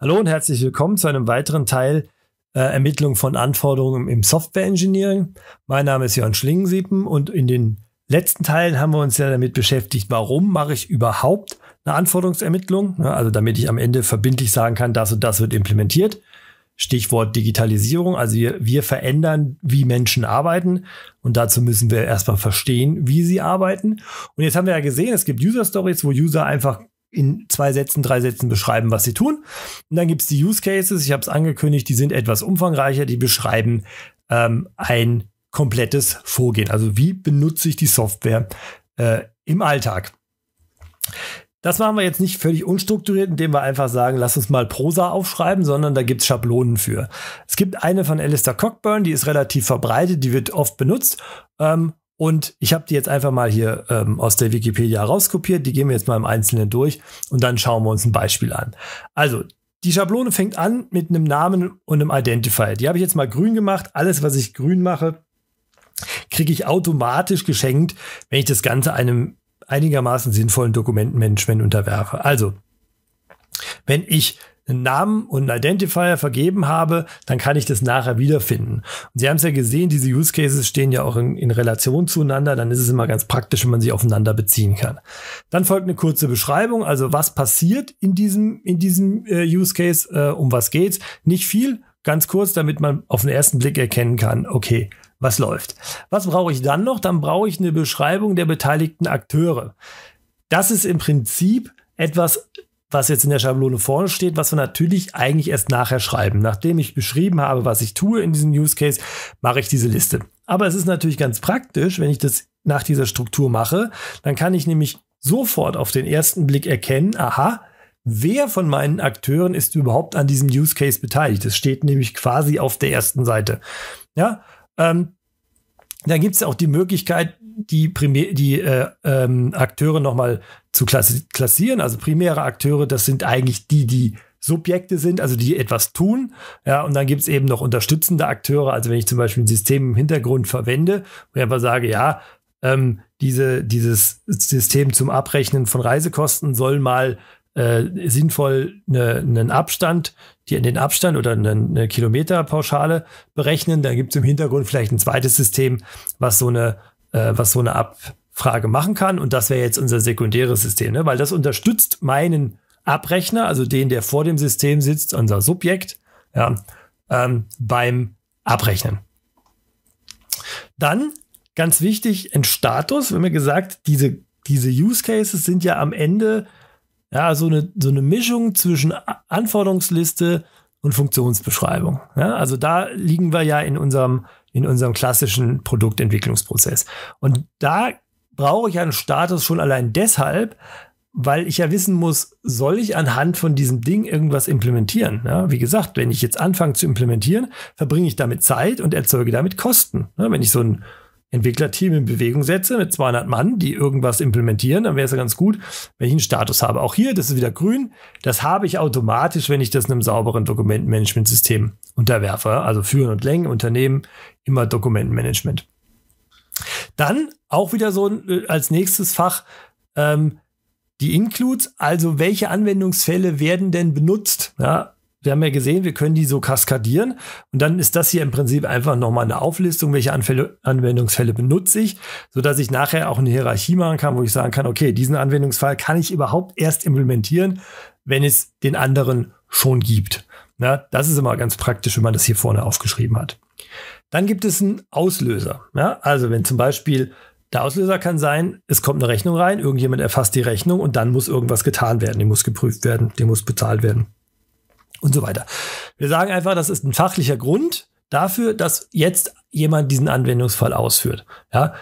Hallo und herzlich willkommen zu einem weiteren Teil äh, Ermittlung von Anforderungen im Software Engineering. Mein Name ist Jörn Schlingensiepen und in den letzten Teilen haben wir uns ja damit beschäftigt, warum mache ich überhaupt eine Anforderungsermittlung? Ne? Also damit ich am Ende verbindlich sagen kann, das und das wird implementiert. Stichwort Digitalisierung. Also wir, wir verändern, wie Menschen arbeiten. Und dazu müssen wir erstmal verstehen, wie sie arbeiten. Und jetzt haben wir ja gesehen, es gibt User Stories, wo User einfach in zwei Sätzen, drei Sätzen beschreiben, was sie tun. Und dann gibt es die Use Cases, ich habe es angekündigt, die sind etwas umfangreicher, die beschreiben ähm, ein komplettes Vorgehen. Also wie benutze ich die Software äh, im Alltag? Das machen wir jetzt nicht völlig unstrukturiert, indem wir einfach sagen, lass uns mal Prosa aufschreiben, sondern da gibt es Schablonen für. Es gibt eine von Alistair Cockburn, die ist relativ verbreitet, die wird oft benutzt. Ähm, und ich habe die jetzt einfach mal hier ähm, aus der Wikipedia rauskopiert. Die gehen wir jetzt mal im Einzelnen durch und dann schauen wir uns ein Beispiel an. Also, die Schablone fängt an mit einem Namen und einem Identifier. Die habe ich jetzt mal grün gemacht. Alles, was ich grün mache, kriege ich automatisch geschenkt, wenn ich das Ganze einem einigermaßen sinnvollen Dokumentenmanagement unterwerfe. Also, wenn ich einen Namen und einen Identifier vergeben habe, dann kann ich das nachher wiederfinden. Und Sie haben es ja gesehen, diese Use Cases stehen ja auch in, in Relation zueinander, dann ist es immer ganz praktisch, wenn man sie aufeinander beziehen kann. Dann folgt eine kurze Beschreibung, also was passiert in diesem, in diesem äh, Use Case, äh, um was geht's. Nicht viel, ganz kurz, damit man auf den ersten Blick erkennen kann, okay, was läuft. Was brauche ich dann noch? Dann brauche ich eine Beschreibung der beteiligten Akteure. Das ist im Prinzip etwas was jetzt in der Schablone vorne steht, was wir natürlich eigentlich erst nachher schreiben. Nachdem ich beschrieben habe, was ich tue in diesem Use Case, mache ich diese Liste. Aber es ist natürlich ganz praktisch, wenn ich das nach dieser Struktur mache, dann kann ich nämlich sofort auf den ersten Blick erkennen, aha, wer von meinen Akteuren ist überhaupt an diesem Use Case beteiligt. Das steht nämlich quasi auf der ersten Seite. Ja, ähm, dann gibt es auch die Möglichkeit, die, Primär, die äh, ähm, Akteure nochmal zu klassieren. Also primäre Akteure, das sind eigentlich die, die Subjekte sind, also die etwas tun. Ja, und dann gibt es eben noch unterstützende Akteure. Also wenn ich zum Beispiel ein System im Hintergrund verwende wo ich einfach sage, ja, ähm, diese, dieses System zum Abrechnen von Reisekosten soll mal äh, sinnvoll ne, einen Abstand, die, in den Abstand oder eine, eine Kilometerpauschale berechnen. Dann gibt es im Hintergrund vielleicht ein zweites System, was so eine äh, was so eine Abfrage machen kann. Und das wäre jetzt unser sekundäres System, ne? weil das unterstützt meinen Abrechner, also den, der vor dem System sitzt, unser Subjekt, ja, ähm, beim Abrechnen. Dann, ganz wichtig, ein Status. Wir haben ja gesagt, diese, diese Use Cases sind ja am Ende ja, so, eine, so eine Mischung zwischen Anforderungsliste und Funktionsbeschreibung. Ja, also da liegen wir ja in unserem in unserem klassischen Produktentwicklungsprozess. Und da brauche ich einen Status schon allein deshalb, weil ich ja wissen muss, soll ich anhand von diesem Ding irgendwas implementieren? Ja, wie gesagt, wenn ich jetzt anfange zu implementieren, verbringe ich damit Zeit und erzeuge damit Kosten. Ja, wenn ich so ein Entwicklerteam in Bewegung setze mit 200 Mann, die irgendwas implementieren, dann wäre es ja ganz gut, wenn ich einen Status habe. Auch hier, das ist wieder grün. Das habe ich automatisch, wenn ich das einem sauberen Dokumentenmanagementsystem unterwerfe. Also Führen und Längen, Unternehmen, immer Dokumentenmanagement. Dann auch wieder so äh, als nächstes Fach ähm, die Includes, also welche Anwendungsfälle werden denn benutzt? Ja, wir haben ja gesehen, wir können die so kaskadieren. Und dann ist das hier im Prinzip einfach nochmal eine Auflistung, welche Anfälle, Anwendungsfälle benutze ich, sodass ich nachher auch eine Hierarchie machen kann, wo ich sagen kann, okay, diesen Anwendungsfall kann ich überhaupt erst implementieren, wenn es den anderen schon gibt. Na, das ist immer ganz praktisch, wenn man das hier vorne aufgeschrieben hat. Dann gibt es einen Auslöser. Ja, also wenn zum Beispiel der Auslöser kann sein, es kommt eine Rechnung rein, irgendjemand erfasst die Rechnung und dann muss irgendwas getan werden, die muss geprüft werden, die muss bezahlt werden und so weiter. Wir sagen einfach, das ist ein fachlicher Grund dafür, dass jetzt jemand diesen Anwendungsfall ausführt. Ja,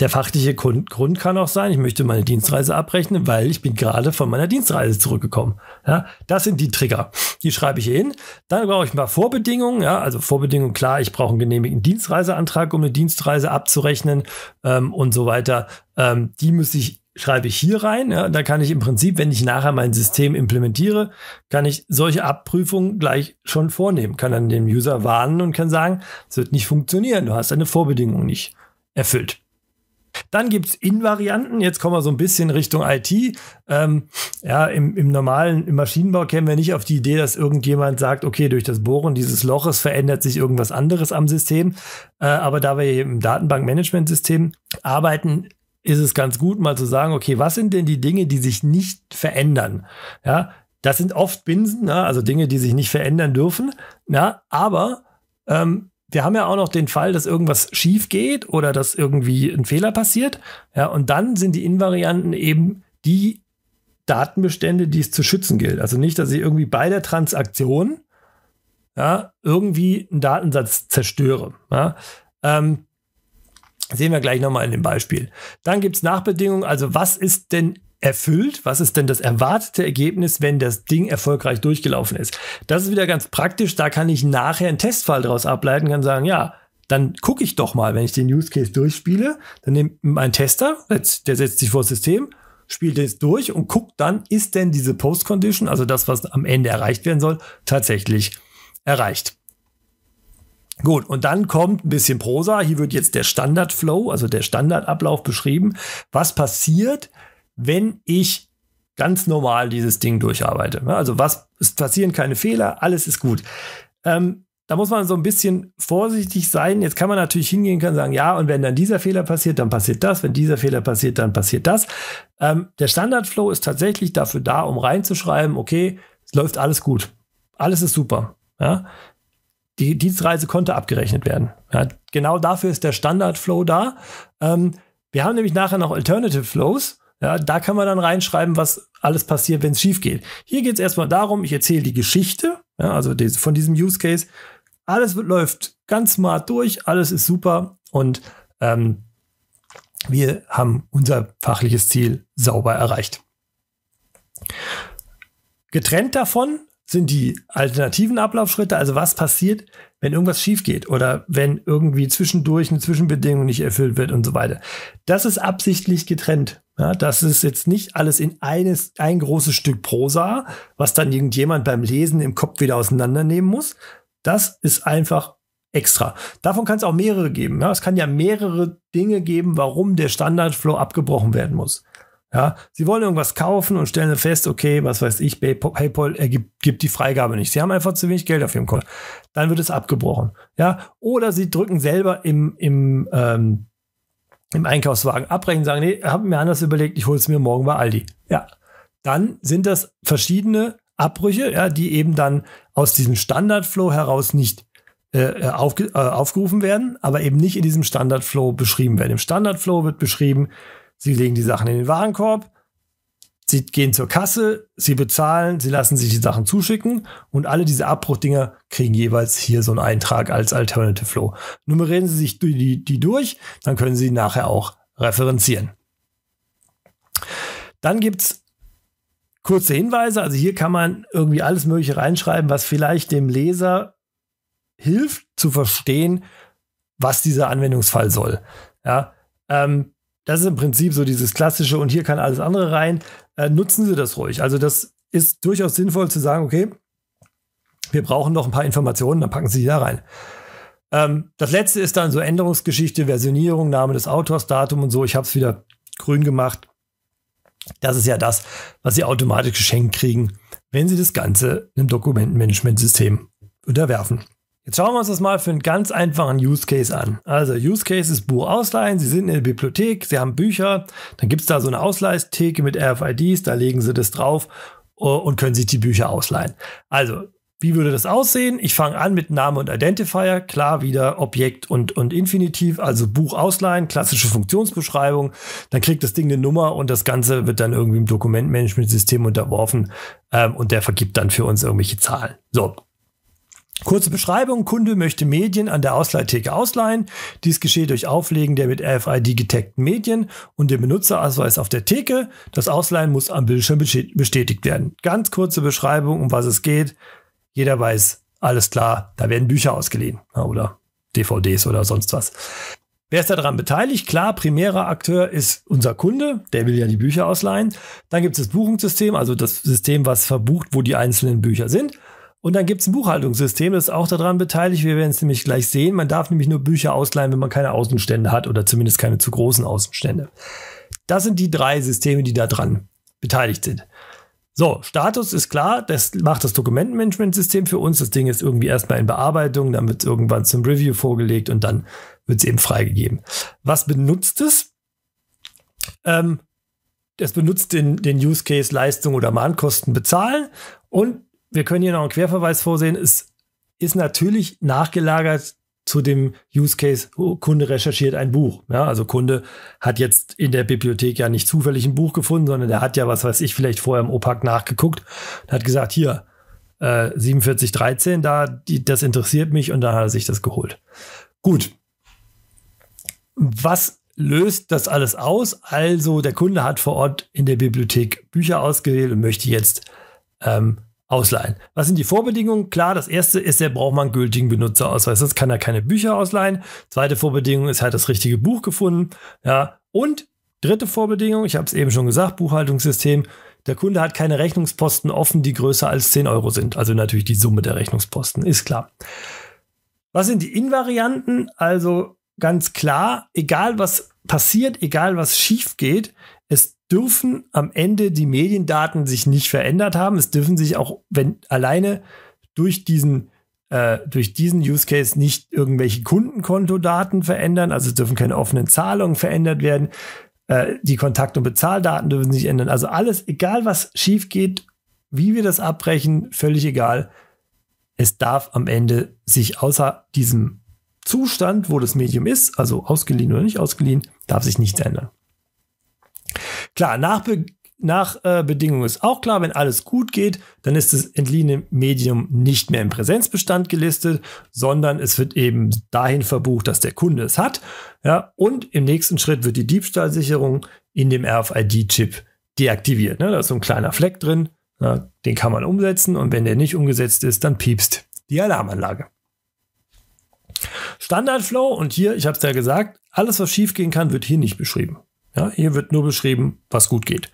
der fachliche Grund kann auch sein, ich möchte meine Dienstreise abrechnen, weil ich bin gerade von meiner Dienstreise zurückgekommen. Ja, das sind die Trigger. Die schreibe ich hin. Dann brauche ich ein paar Vorbedingungen. Ja, also Vorbedingungen, klar, ich brauche einen genehmigten Dienstreiseantrag, um eine Dienstreise abzurechnen ähm, und so weiter. Ähm, die muss ich schreibe ich hier rein. Ja, da kann ich im Prinzip, wenn ich nachher mein System implementiere, kann ich solche Abprüfungen gleich schon vornehmen, kann dann dem User warnen und kann sagen, es wird nicht funktionieren, du hast deine Vorbedingung nicht erfüllt. Dann gibt es Invarianten. Jetzt kommen wir so ein bisschen Richtung IT. Ähm, ja, im, im, normalen im Maschinenbau kämen wir nicht auf die Idee, dass irgendjemand sagt, okay, durch das Bohren dieses Loches verändert sich irgendwas anderes am System. Äh, aber da wir im Datenbankmanagementsystem arbeiten, ist es ganz gut, mal zu sagen, okay, was sind denn die Dinge, die sich nicht verändern? Ja, das sind oft Binsen, na, ne, also Dinge, die sich nicht verändern dürfen. Na, ne, aber ähm, wir haben ja auch noch den Fall, dass irgendwas schief geht oder dass irgendwie ein Fehler passiert. Ja, und dann sind die Invarianten eben die Datenbestände, die es zu schützen gilt. Also nicht, dass ich irgendwie bei der Transaktion ja, irgendwie einen Datensatz zerstöre. Ja. Ähm, Sehen wir gleich nochmal in dem Beispiel. Dann gibt es Nachbedingungen. Also was ist denn erfüllt? Was ist denn das erwartete Ergebnis, wenn das Ding erfolgreich durchgelaufen ist? Das ist wieder ganz praktisch. Da kann ich nachher einen Testfall daraus ableiten, kann sagen, ja, dann gucke ich doch mal, wenn ich den Use Case durchspiele, dann nimmt mein Tester, der setzt sich vor das System, spielt es durch und guckt dann, ist denn diese Post Condition, also das, was am Ende erreicht werden soll, tatsächlich erreicht. Gut, und dann kommt ein bisschen Prosa. Hier wird jetzt der Standardflow, also der Standardablauf beschrieben. Was passiert, wenn ich ganz normal dieses Ding durcharbeite? Also was, es passieren keine Fehler, alles ist gut. Ähm, da muss man so ein bisschen vorsichtig sein. Jetzt kann man natürlich hingehen und sagen, ja, und wenn dann dieser Fehler passiert, dann passiert das. Wenn dieser Fehler passiert, dann passiert das. Ähm, der Standardflow ist tatsächlich dafür da, um reinzuschreiben, okay, es läuft alles gut. Alles ist super. Ja? Die Dienstreise konnte abgerechnet werden. Ja, genau dafür ist der Standard-Flow da. Ähm, wir haben nämlich nachher noch Alternative Flows. Ja, da kann man dann reinschreiben, was alles passiert, wenn es schief geht. Hier geht es erstmal darum, ich erzähle die Geschichte, ja, also diese, von diesem Use Case. Alles wird, läuft ganz smart durch, alles ist super und ähm, wir haben unser fachliches Ziel sauber erreicht. Getrennt davon sind die alternativen Ablaufschritte, also was passiert, wenn irgendwas schief geht oder wenn irgendwie zwischendurch eine Zwischenbedingung nicht erfüllt wird und so weiter. Das ist absichtlich getrennt. Ja, das ist jetzt nicht alles in eines, ein großes Stück Prosa, was dann irgendjemand beim Lesen im Kopf wieder auseinandernehmen muss. Das ist einfach extra. Davon kann es auch mehrere geben. Ja, es kann ja mehrere Dinge geben, warum der Standardflow abgebrochen werden muss. Ja, sie wollen irgendwas kaufen und stellen fest, okay, was weiß ich, PayPal ergibt, gibt die Freigabe nicht. Sie haben einfach zu wenig Geld auf ihrem Konto. Dann wird es abgebrochen. Ja, oder sie drücken selber im, im, ähm, im Einkaufswagen abbrechen, sagen, nee, hab mir anders überlegt, ich hole es mir morgen bei Aldi. Ja, dann sind das verschiedene Abbrüche, ja, die eben dann aus diesem Standardflow heraus nicht äh, äh aufge äh, aufgerufen werden, aber eben nicht in diesem Standardflow beschrieben werden. Im Standardflow wird beschrieben, Sie legen die Sachen in den Warenkorb, sie gehen zur Kasse, sie bezahlen, sie lassen sich die Sachen zuschicken und alle diese Abbruchdinger kriegen jeweils hier so einen Eintrag als Alternative Flow. Nummerieren Sie sich die, die durch, dann können Sie nachher auch referenzieren. Dann gibt es kurze Hinweise. Also hier kann man irgendwie alles Mögliche reinschreiben, was vielleicht dem Leser hilft zu verstehen, was dieser Anwendungsfall soll. Ja, ähm, das ist im Prinzip so dieses klassische und hier kann alles andere rein. Äh, nutzen Sie das ruhig. Also das ist durchaus sinnvoll zu sagen, okay, wir brauchen noch ein paar Informationen, dann packen Sie die da rein. Ähm, das letzte ist dann so Änderungsgeschichte, Versionierung, Name des Autors, Datum und so. Ich habe es wieder grün gemacht. Das ist ja das, was Sie automatisch geschenkt kriegen, wenn Sie das Ganze einem Dokumentenmanagementsystem unterwerfen. Jetzt schauen wir uns das mal für einen ganz einfachen Use Case an. Also Use Case ist Buch ausleihen. Sie sind in der Bibliothek, Sie haben Bücher, dann gibt es da so eine Ausleihtheke mit RFIDs, da legen Sie das drauf äh, und können sich die Bücher ausleihen. Also, wie würde das aussehen? Ich fange an mit Name und Identifier, klar wieder Objekt und, und Infinitiv, also Buch ausleihen, klassische Funktionsbeschreibung. Dann kriegt das Ding eine Nummer und das Ganze wird dann irgendwie im Dokumentmanagementsystem unterworfen ähm, und der vergibt dann für uns irgendwelche Zahlen. So, Kurze Beschreibung. Kunde möchte Medien an der Ausleihtheke ausleihen. Dies geschieht durch Auflegen der mit RFID getaggten Medien und dem Benutzerausweis auf der Theke. Das Ausleihen muss am Bildschirm bestätigt werden. Ganz kurze Beschreibung, um was es geht. Jeder weiß, alles klar, da werden Bücher ausgeliehen oder DVDs oder sonst was. Wer ist daran beteiligt? Klar, primärer Akteur ist unser Kunde, der will ja die Bücher ausleihen. Dann gibt es das Buchungssystem, also das System, was verbucht, wo die einzelnen Bücher sind. Und dann gibt es ein Buchhaltungssystem, das ist auch daran beteiligt. Wir werden es nämlich gleich sehen. Man darf nämlich nur Bücher ausleihen, wenn man keine Außenstände hat oder zumindest keine zu großen Außenstände. Das sind die drei Systeme, die da dran beteiligt sind. So, Status ist klar, das macht das Dokumentenmanagementsystem für uns. Das Ding ist irgendwie erstmal in Bearbeitung, dann wird es irgendwann zum Review vorgelegt und dann wird es eben freigegeben. Was benutzt es? Ähm, es benutzt den, den Use Case Leistung oder Mahnkosten bezahlen und wir können hier noch einen Querverweis vorsehen, es ist natürlich nachgelagert zu dem Use Case, Kunde recherchiert ein Buch. Ja, also Kunde hat jetzt in der Bibliothek ja nicht zufällig ein Buch gefunden, sondern der hat ja, was weiß ich, vielleicht vorher im OPAC nachgeguckt und hat gesagt, hier, äh, 4713, da, die, das interessiert mich und dann hat er sich das geholt. Gut. Was löst das alles aus? Also der Kunde hat vor Ort in der Bibliothek Bücher ausgewählt und möchte jetzt ähm, ausleihen. Was sind die Vorbedingungen? Klar, das erste ist, er braucht mal einen gültigen Benutzerausweis, sonst kann er keine Bücher ausleihen. Zweite Vorbedingung ist, er hat das richtige Buch gefunden. Ja, und dritte Vorbedingung, ich habe es eben schon gesagt, Buchhaltungssystem. Der Kunde hat keine Rechnungsposten offen, die größer als 10 Euro sind. Also natürlich die Summe der Rechnungsposten, ist klar. Was sind die Invarianten? Also ganz klar, egal was passiert, egal was schief geht, es dürfen am Ende die Mediendaten sich nicht verändert haben. Es dürfen sich auch, wenn alleine durch diesen äh, durch diesen Use Case nicht irgendwelche Kundenkontodaten verändern, also es dürfen keine offenen Zahlungen verändert werden, äh, die Kontakt- und Bezahldaten dürfen sich ändern. Also alles, egal was schief geht, wie wir das abbrechen, völlig egal. Es darf am Ende sich außer diesem Zustand, wo das Medium ist, also ausgeliehen oder nicht ausgeliehen, darf sich nichts ändern. Klar, nach, Be nach äh, Bedingungen ist auch klar, wenn alles gut geht, dann ist das entliehene Medium nicht mehr im Präsenzbestand gelistet, sondern es wird eben dahin verbucht, dass der Kunde es hat. Ja, und im nächsten Schritt wird die Diebstahlsicherung in dem RFID-Chip deaktiviert. Ne? Da ist so ein kleiner Fleck drin, ja, den kann man umsetzen und wenn der nicht umgesetzt ist, dann piepst die Alarmanlage. Standardflow, und hier, ich habe es ja gesagt, alles, was schiefgehen kann, wird hier nicht beschrieben. Ja, hier wird nur beschrieben, was gut geht.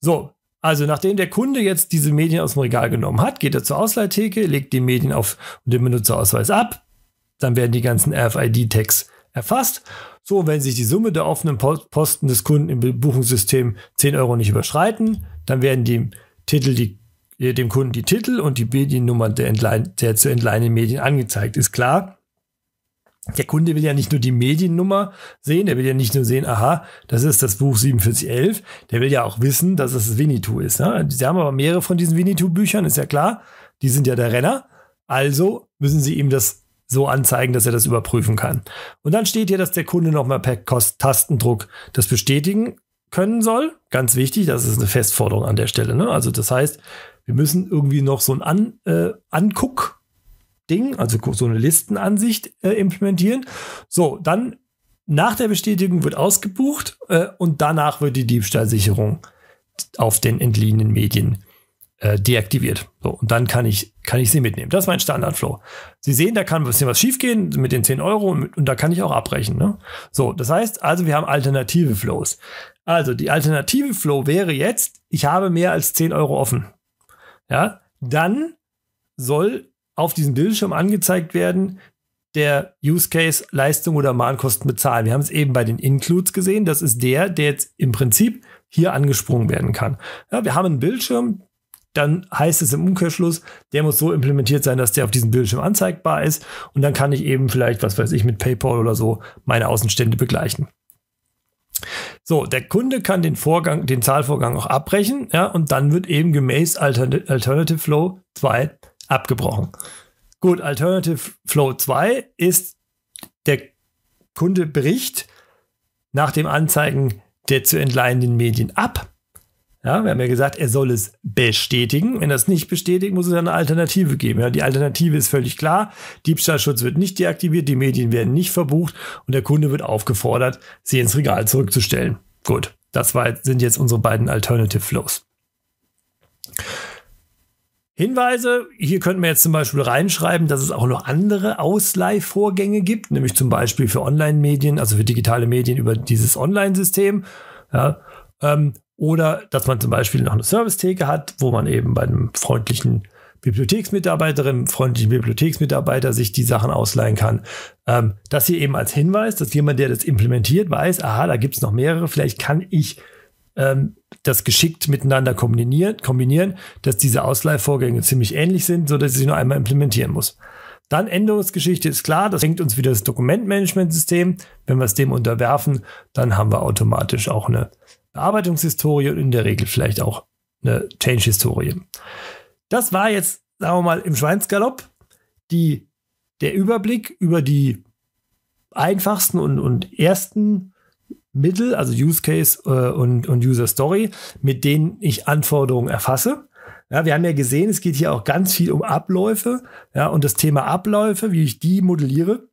So, also nachdem der Kunde jetzt diese Medien aus dem Regal genommen hat, geht er zur Ausleihtheke, legt die Medien auf den Benutzerausweis ab, dann werden die ganzen RFID-Tags erfasst. So, wenn sich die Summe der offenen Posten des Kunden im Buchungssystem 10 Euro nicht überschreiten, dann werden dem, Titel die, äh, dem Kunden die Titel und die Mediennummer der, entlein, der zu entleihenden Medien angezeigt. Ist klar, der Kunde will ja nicht nur die Mediennummer sehen, der will ja nicht nur sehen, aha, das ist das Buch 4711, der will ja auch wissen, dass es Winnetou ist. Ne? Sie haben aber mehrere von diesen Winnetou-Büchern, ist ja klar, die sind ja der Renner, also müssen sie ihm das so anzeigen, dass er das überprüfen kann. Und dann steht hier, dass der Kunde nochmal per Kost Tastendruck das bestätigen können soll. Ganz wichtig, das ist eine Festforderung an der Stelle. Ne? Also das heißt, wir müssen irgendwie noch so ein an äh, Anguck Ding, also so eine Listenansicht äh, implementieren. So, dann nach der Bestätigung wird ausgebucht äh, und danach wird die Diebstahlsicherung auf den entliehenen Medien äh, deaktiviert. So, und dann kann ich, kann ich sie mitnehmen. Das ist mein Standardflow. Sie sehen, da kann ein bisschen was schiefgehen mit den 10 Euro und, und da kann ich auch abbrechen. Ne? So, das heißt also, wir haben alternative Flows. Also, die alternative Flow wäre jetzt, ich habe mehr als 10 Euro offen. Ja, dann soll auf diesem Bildschirm angezeigt werden, der Use Case Leistung oder Mahnkosten bezahlen. Wir haben es eben bei den Includes gesehen. Das ist der, der jetzt im Prinzip hier angesprungen werden kann. Ja, wir haben einen Bildschirm, dann heißt es im Umkehrschluss, der muss so implementiert sein, dass der auf diesem Bildschirm anzeigbar ist. Und dann kann ich eben vielleicht, was weiß ich, mit PayPal oder so meine Außenstände begleichen. So, der Kunde kann den Vorgang, den Zahlvorgang auch abbrechen, ja, und dann wird eben gemäß Alternative Flow 2 abgebrochen. Gut, Alternative Flow 2 ist der Kunde bricht nach dem Anzeigen der zu entleihenden Medien ab. Ja, wir haben ja gesagt, er soll es bestätigen. Wenn er es nicht bestätigt, muss es eine Alternative geben. Ja, die Alternative ist völlig klar. Diebstahlschutz wird nicht deaktiviert, die Medien werden nicht verbucht und der Kunde wird aufgefordert, sie ins Regal zurückzustellen. Gut, das war, sind jetzt unsere beiden Alternative Flows. Hinweise, hier könnten wir jetzt zum Beispiel reinschreiben, dass es auch noch andere Ausleihvorgänge gibt, nämlich zum Beispiel für Online-Medien, also für digitale Medien über dieses Online-System. Ja, ähm, oder dass man zum Beispiel noch eine Servicetheke hat, wo man eben bei einem freundlichen Bibliotheksmitarbeiterin, freundlichen Bibliotheksmitarbeiter sich die Sachen ausleihen kann. Ähm, das hier eben als Hinweis, dass jemand, der das implementiert, weiß, aha, da gibt es noch mehrere, vielleicht kann ich ähm, das geschickt miteinander kombinieren, kombinieren, dass diese Ausleihvorgänge ziemlich ähnlich sind, so dass ich sie nur einmal implementieren muss. Dann Änderungsgeschichte ist klar, das hängt uns wieder das Dokumentmanagementsystem. Wenn wir es dem unterwerfen, dann haben wir automatisch auch eine Bearbeitungshistorie und in der Regel vielleicht auch eine Change-Historie. Das war jetzt, sagen wir mal, im Schweinsgalopp die, der Überblick über die einfachsten und, und ersten Mittel, also Use Case äh, und, und User Story, mit denen ich Anforderungen erfasse. Ja, wir haben ja gesehen, es geht hier auch ganz viel um Abläufe. Ja, und das Thema Abläufe, wie ich die modelliere,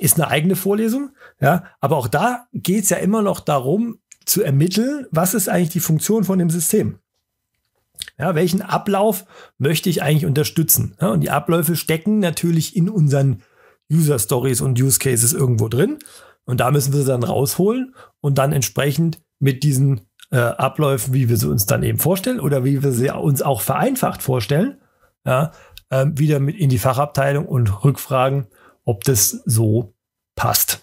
ist eine eigene Vorlesung. Ja, aber auch da geht es ja immer noch darum, zu ermitteln, was ist eigentlich die Funktion von dem System. Ja, welchen Ablauf möchte ich eigentlich unterstützen? Ja, und die Abläufe stecken natürlich in unseren User Stories und Use Cases irgendwo drin. Und da müssen wir sie dann rausholen und dann entsprechend mit diesen äh, Abläufen, wie wir sie uns dann eben vorstellen oder wie wir sie uns auch vereinfacht vorstellen, ja, ähm, wieder mit in die Fachabteilung und rückfragen, ob das so passt.